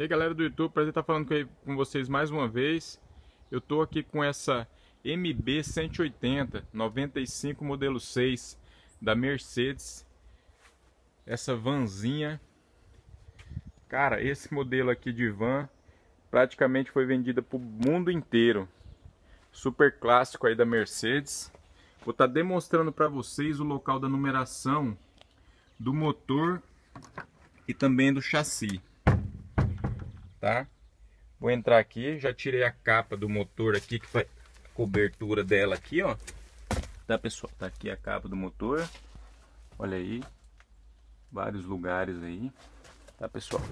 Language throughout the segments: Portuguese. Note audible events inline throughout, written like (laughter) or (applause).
E aí galera do YouTube, prazer estar falando com vocês mais uma vez. Eu estou aqui com essa MB 180 95 modelo 6 da Mercedes. Essa vanzinha. Cara, esse modelo aqui de van praticamente foi vendida para o mundo inteiro. Super clássico aí da Mercedes. Vou estar tá demonstrando para vocês o local da numeração do motor e também do chassi tá? Vou entrar aqui, já tirei a capa do motor aqui, que foi a cobertura dela aqui, ó. Tá, pessoal? Tá aqui a capa do motor. Olha aí. Vários lugares aí. Tá, pessoal?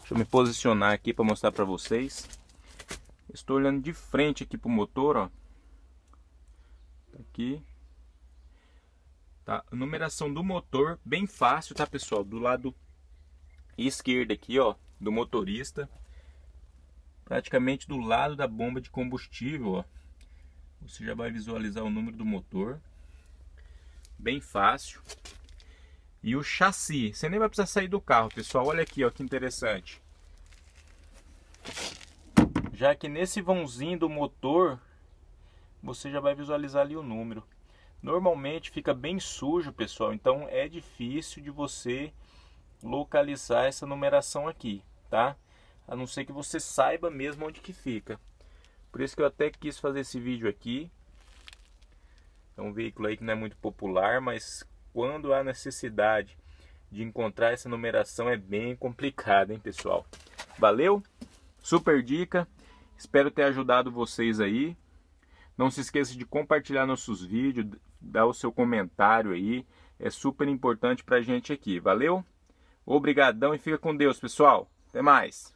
Deixa eu me posicionar aqui para mostrar para vocês. Estou olhando de frente aqui pro motor, ó. Tá aqui. Tá, numeração do motor, bem fácil, tá, pessoal? Do lado esquerdo aqui, ó, do motorista praticamente do lado da bomba de combustível. Ó. Você já vai visualizar o número do motor, bem fácil. E o chassi, você nem vai precisar sair do carro, pessoal. Olha aqui, ó, que interessante. Já que nesse vãozinho do motor, você já vai visualizar ali o número. Normalmente fica bem sujo, pessoal, então é difícil de você localizar essa numeração aqui, tá? a não ser que você saiba mesmo onde que fica. Por isso que eu até quis fazer esse vídeo aqui. É um veículo aí que não é muito popular, mas quando há necessidade de encontrar essa numeração é bem (laughs) complicado, hein, pessoal? Valeu? Super dica. Espero ter ajudado vocês aí. Não se esqueça de compartilhar nossos vídeos, dar o seu comentário aí. É super importante pra gente aqui. Valeu? Obrigadão e fica com Deus, pessoal. Até mais.